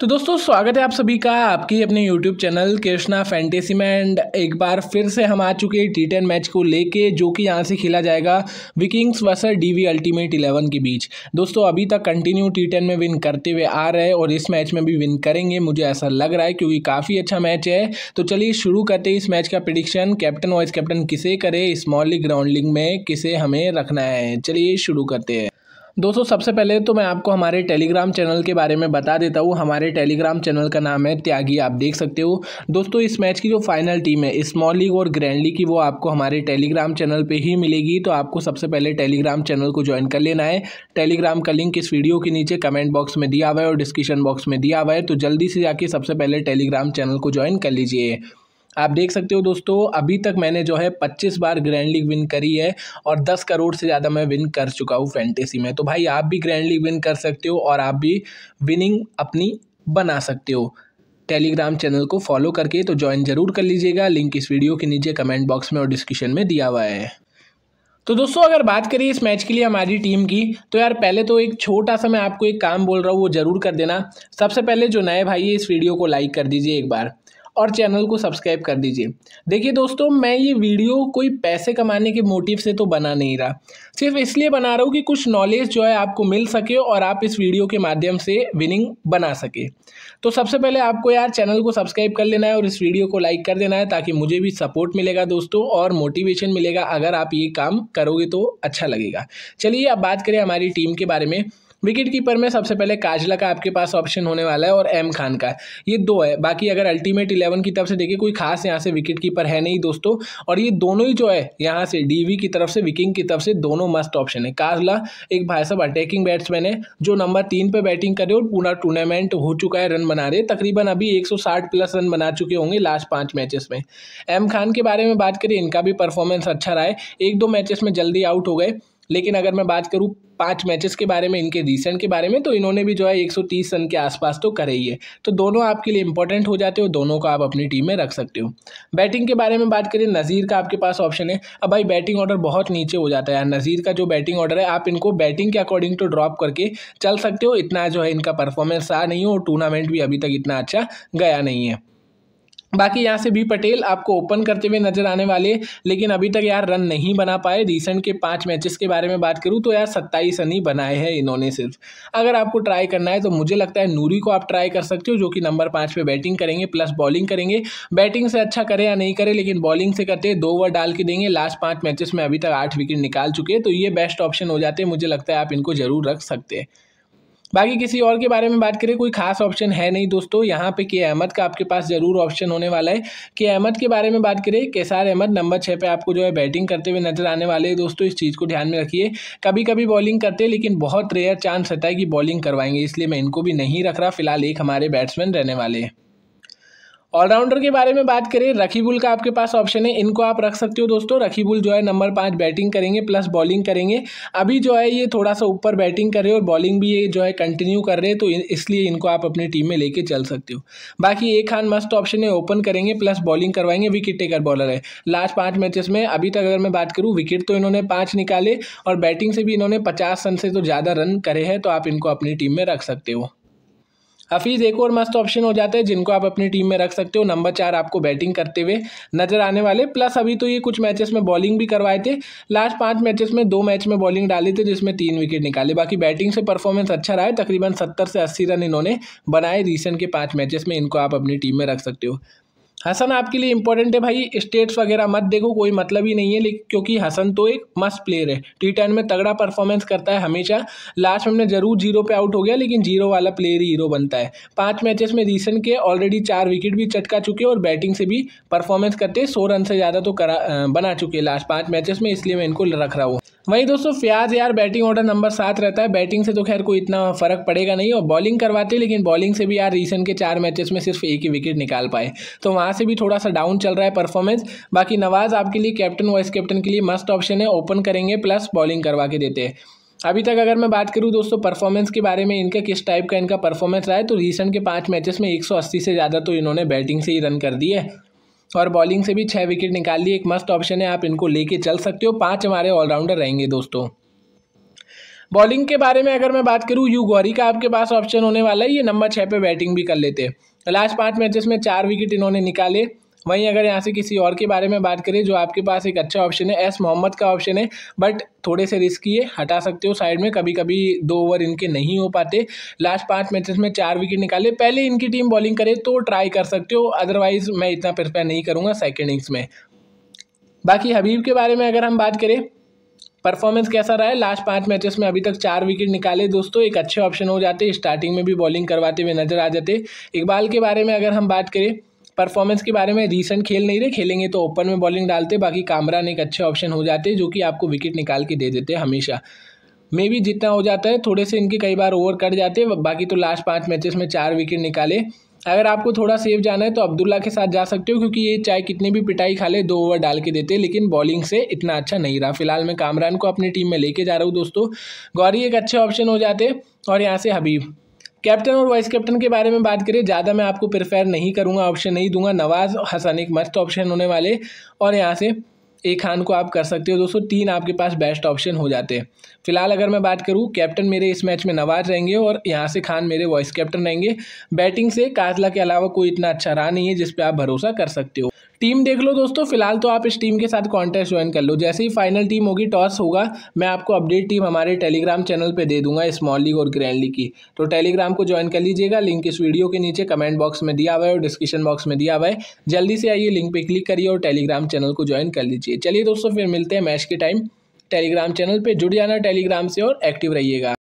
तो दोस्तों स्वागत है आप सभी का आपकी अपने YouTube चैनल कृष्णा फैंटेसी में एंड एक बार फिर से हम आ चुके हैं टी टेन मैच को लेके जो कि यहाँ से खेला जाएगा विकिंग्स वर्सेस डीवी अल्टीमेट 11 के बीच दोस्तों अभी तक कंटिन्यू टी टेन में विन करते हुए आ रहे हैं और इस मैच में भी विन करेंगे मुझे ऐसा लग रहा है क्योंकि काफ़ी अच्छा मैच है तो चलिए शुरू करते इस मैच का प्रिडिक्शन कैप्टन वाइस कैप्टन किसे करे स्मॉल लीग ग्राउंड में किसे हमें रखना है चलिए शुरू करते हैं दोस्तों सबसे पहले तो मैं आपको हमारे टेलीग्राम चैनल के बारे में बता देता हूँ हमारे टेलीग्राम चैनल का नाम है त्यागी आप देख सकते हो दोस्तों इस मैच की जो फाइनल टीम है स्मॉल लीग और ग्रैंड लीग की वो आपको हमारे टेलीग्राम चैनल पे ही मिलेगी तो आपको सबसे पहले टेलीग्राम चैनल को ज्वाइन कर लेना है टेलीग्राम का लिंक इस वीडियो के नीचे कमेंट बॉक्स में दिया हुआ है और डिस्क्रिप्शन बॉक्स में दिया हुआ है तो जल्दी से जाके सबसे पहले टेलीग्राम चैनल को ज्वाइन कर लीजिए आप देख सकते हो दोस्तों अभी तक मैंने जो है 25 बार ग्रैंड लीग विन करी है और 10 करोड़ से ज़्यादा मैं विन कर चुका हूँ फैंटेसी में तो भाई आप भी ग्रैंड लीग विन कर सकते हो और आप भी विनिंग अपनी बना सकते हो टेलीग्राम चैनल को फॉलो करके तो ज्वाइन जरूर कर लीजिएगा लिंक इस वीडियो के नीचे कमेंट बॉक्स में और डिस्क्रिप्शन में दिया हुआ है तो दोस्तों अगर बात करें इस मैच के लिए हमारी टीम की तो यार पहले तो एक छोटा सा मैं आपको एक काम बोल रहा हूँ वो ज़रूर कर देना सबसे पहले जो नए भाई है इस वीडियो को लाइक कर दीजिए एक बार और चैनल को सब्सक्राइब कर दीजिए देखिए दोस्तों मैं ये वीडियो कोई पैसे कमाने के मोटिव से तो बना नहीं रहा सिर्फ इसलिए बना रहा हूँ कि कुछ नॉलेज जो है आपको मिल सके और आप इस वीडियो के माध्यम से विनिंग बना सके तो सबसे पहले आपको यार चैनल को सब्सक्राइब कर लेना है और इस वीडियो को लाइक कर देना है ताकि मुझे भी सपोर्ट मिलेगा दोस्तों और मोटिवेशन मिलेगा अगर आप ये काम करोगे तो अच्छा लगेगा चलिए अब बात करें हमारी टीम के बारे में विकेट कीपर में सबसे पहले काजला का आपके पास ऑप्शन होने वाला है और एम खान का ये दो है बाकी अगर अल्टीमेट इलेवन की तरफ से देखिए कोई खास यहाँ से विकेट कीपर है नहीं दोस्तों और ये दोनों ही जो है यहाँ से डीवी की तरफ से विकिंग की तरफ से दोनों मस्त ऑप्शन है काजला एक भाई साहब अटैकिंग बैट्समैन है जो नंबर तीन पर बैटिंग करे और पूरा टूर्नामेंट हो चुका है रन बना रहे तकरीबन अभी एक प्लस रन बना चुके होंगे लास्ट पाँच मैचेस में एम खान के बारे में बात करें इनका भी परफॉर्मेंस अच्छा रहा है एक दो मैचेस में जल्दी आउट हो गए लेकिन अगर मैं बात करूँ पांच मैचेस के बारे में इनके रिसेंट के बारे में तो इन्होंने भी जो है 130 रन के आसपास तो करे ही है तो दोनों आपके लिए इंपॉर्टेंट हो जाते हो दोनों को आप अपनी टीम में रख सकते हो बैटिंग के बारे में बात करें नज़ीर का आपके पास ऑप्शन है अब भाई बैटिंग ऑर्डर बहुत नीचे हो जाता है यार नज़ीर का जो बैटिंग ऑर्डर है आप इनको बैटिंग के अकॉर्डिंग तो ड्रॉप करके चल सकते हो इतना जो है इनका परफॉर्मेंस रहा नहीं हो और टूर्नामेंट भी अभी तक इतना अच्छा गया नहीं है बाकी यहाँ से भी पटेल आपको ओपन करते हुए नजर आने वाले लेकिन अभी तक यार रन नहीं बना पाए रिसेंट के पाँच मैचेस के बारे में बात करूँ तो यार सत्ताईस रन ही बनाए हैं इन्होंने सिर्फ अगर आपको ट्राई करना है तो मुझे लगता है नूरी को आप ट्राई कर सकते हो जो कि नंबर पाँच पे बैटिंग करेंगे प्लस बॉलिंग करेंगे बैटिंग से अच्छा करें या नहीं करें लेकिन बॉलिंग से करते दो ओवर डाल के देंगे लास्ट पाँच मैचेस में अभी तक आठ विकेट निकाल चुके हैं तो ये बेस्ट ऑप्शन हो जाते हैं मुझे लगता है आप इनको ज़रूर रख सकते हैं बाकी किसी और के बारे में बात करें कोई खास ऑप्शन है नहीं दोस्तों यहाँ पे के अहमद का आपके पास ज़रूर ऑप्शन होने वाला है के अहमद के बारे में बात करें केसार अहमद नंबर छः पे आपको जो है बैटिंग करते हुए नजर आने वाले हैं दोस्तों इस चीज़ को ध्यान में रखिए कभी कभी बॉलिंग करते लेकिन बहुत रेयर चांस रहता है कि बॉलिंग करवाएंगे इसलिए मैं इनको भी नहीं रख रहा फिलहाल एक हमारे बैट्समैन रहने वाले हैं ऑलराउंडर के बारे में बात करें रखीबुल का आपके पास ऑप्शन है इनको आप रख सकते हो दोस्तों रखीबुल जो है नंबर पाँच बैटिंग करेंगे प्लस बॉलिंग करेंगे अभी जो है ये थोड़ा सा ऊपर बैटिंग कर रहे हो और बॉलिंग भी ये जो है कंटिन्यू कर रहे हैं तो इसलिए इनको आप अपनी टीम में लेके चल सकते हो बाकी ए खान मस्त ऑप्शन है ओपन करेंगे प्लस बॉलिंग करवाएंगे विकेट टेकर बॉलर है लास्ट पाँच मैचेस में अभी तक अगर मैं बात करूँ विकेट तो इन्होंने पाँच निकाले और बैटिंग से भी इन्होंने पचास रन से तो ज़्यादा रन करे हैं तो आप इनको अपनी टीम में रख सकते हो हफीज़ एक और मस्त ऑप्शन हो जाता है जिनको आप अपनी टीम में रख सकते हो नंबर चार आपको बैटिंग करते हुए नजर आने वाले प्लस अभी तो ये कुछ मैचेस में बॉलिंग भी करवाए थे लास्ट पांच मैचेस में दो मैच में बॉलिंग डाली थी जिसमें तीन विकेट निकाले बाकी बैटिंग से परफॉर्मेंस अच्छा रहा है तकरीबन सत्तर से अस्सी रन इन्होंने बनाए रिसेंट के पाँच मैचेस में इनको आप अपनी टीम में रख सकते हो हसन आपके लिए इंपॉर्टेंट है भाई स्टेट्स वगैरह मत देखो कोई मतलब ही नहीं है क्योंकि हसन तो एक मस्त प्लेयर है टी टेन में तगड़ा परफॉर्मेंस करता है हमेशा लास्ट में जरूर जीरो पे आउट हो गया लेकिन जीरो वाला प्लेयर ही हीरो बनता है पाँच मैचेस में रिसेंट के ऑलरेडी चार विकेट भी चटका चुके और बैटिंग से भी परफॉर्मेंस करते सौ रन से ज़्यादा तो करा बना चुके लास्ट पाँच मैचेस में इसलिए मैं इनको रख रहा हूँ वहीं दोस्तों फ्याज यार बैटिंग ऑर्डर नंबर सात रहता है बैटिंग से तो खैर कोई इतना फर्क पड़ेगा नहीं और बॉलिंग करवाते लेकिन बॉलिंग से भी यार रीसेंट के चार मैचेस में सिर्फ एक ही विकेट निकाल पाए तो वहाँ से भी थोड़ा सा डाउन चल रहा है परफॉर्मेंस बाकी नवाज़ आपके लिए कैप्टन वाइस कैप्टन के लिए मस्ट ऑप्शन है ओपन करेंगे प्लस बॉलिंग करवा के देते हैं अभी तक अगर मैं बात करूं दोस्तों परफॉर्मेंस के बारे में इनका किस टाइप का इनका परफॉर्मेंस रहा है तो रीसेंट के पाँच मैचेस में 180 से ज़्यादा तो इन्होंने बैटिंग से ही रन कर दिए और बॉलिंग से भी छः विकेट निकाल लिए एक मस्त ऑप्शन है आप इनको लेके चल सकते हो पांच हमारे ऑलराउंडर रहेंगे दोस्तों बॉलिंग के बारे में अगर मैं बात करूँ यू गौरी का आपके पास ऑप्शन होने वाला है ये नंबर छः पे बैटिंग भी कर लेते हैं लास्ट पाँच मैचेस में चार विकेट इन्होंने निकाले वहीं अगर यहाँ से किसी और के बारे में बात करें जो आपके पास एक अच्छा ऑप्शन है एस मोहम्मद का ऑप्शन है बट थोड़े से रिस्की है हटा सकते हो साइड में कभी कभी दो ओवर इनके नहीं हो पाते लास्ट पाँच मैचेस में चार विकेट निकाले पहले इनकी टीम बॉलिंग करे तो ट्राई कर सकते हो अदरवाइज मैं इतना प्रिपेयर नहीं करूँगा सेकेंड इनिंग्स में बाकी हबीब के बारे में अगर हम बात करें परफॉर्मेंस कैसा रहा है लास्ट पाँच मैचेस में अभी तक चार विकेट निकाले दोस्तों एक अच्छे ऑप्शन हो जाते स्टार्टिंग में भी बॉलिंग करवाते हुए नजर आ जाते इकबाल के बारे में अगर हम बात करें परफॉर्मेंस के बारे में रिसेंट खेल नहीं रहे खेलेंगे तो ओपन में बॉलिंग डालते बाकी कामरान एक अच्छे ऑप्शन हो जाते जो कि आपको विकेट निकाल के दे देते हमेशा मे भी जितना हो जाता है थोड़े से इनके कई बार ओवर कट जाते बाकी तो लास्ट पाँच मैचेस में चार विकेट निकाले अगर आपको थोड़ा सेफ जाना है तो अब्दुल्ला के साथ जा सकते हो क्योंकि ये चाहे कितनी भी पिटाई खा ले दो ओवर डाल के देते लेकिन बॉलिंग से इतना अच्छा नहीं रहा फिलहाल मैं कामरान को अपनी टीम में लेके जा रहा हूँ दोस्तों गौरी एक अच्छे ऑप्शन हो जाते और यहाँ से हबीब कैप्टन और वाइस कैप्टन के बारे में बात करें ज़्यादा मैं आपको प्रिफेयर नहीं करूँगा ऑप्शन नहीं दूंगा नवाज़ हसन एक मस्त ऑप्शन होने वाले और यहाँ से ए खान को आप कर सकते हो दोस्तों तीन आपके पास बेस्ट ऑप्शन हो जाते हैं फिलहाल अगर मैं बात करूँ कैप्टन मेरे इस मैच में नवाज रहेंगे और यहाँ से खान मेरे वाइस कैप्टन रहेंगे बैटिंग से काजला के अलावा कोई इतना अच्छा रहा नहीं है जिस पर आप भरोसा कर सकते हो टीम देख लो दोस्तों फिलहाल तो आप इस टीम के साथ कॉन्टेस्ट ज्वाइन कर लो जैसे ही फाइनल टीम होगी टॉस होगा मैं आपको अपडेट टीम हमारे टेलीग्राम चैनल पे दे दूंगा स्मॉल लीग और ग्रैंड लीग की तो टेलीग्राम को ज्वाइन कर लीजिएगा लिंक इस वीडियो के नीचे कमेंट बॉक्स में दिया हुआ है और डिस्क्रिप्शन बॉक्स में दिया हुआ है जल्दी से आइए लिंक पर क्लिक करिए और टेलीग्राम चैनल को ज्वाइन कर लीजिए चलिए दोस्तों फिर मिलते हैं मैच के टाइम टेलीग्राम चैनल पर जुड़ जाना टेलीग्राम से और एक्टिव रहिएगा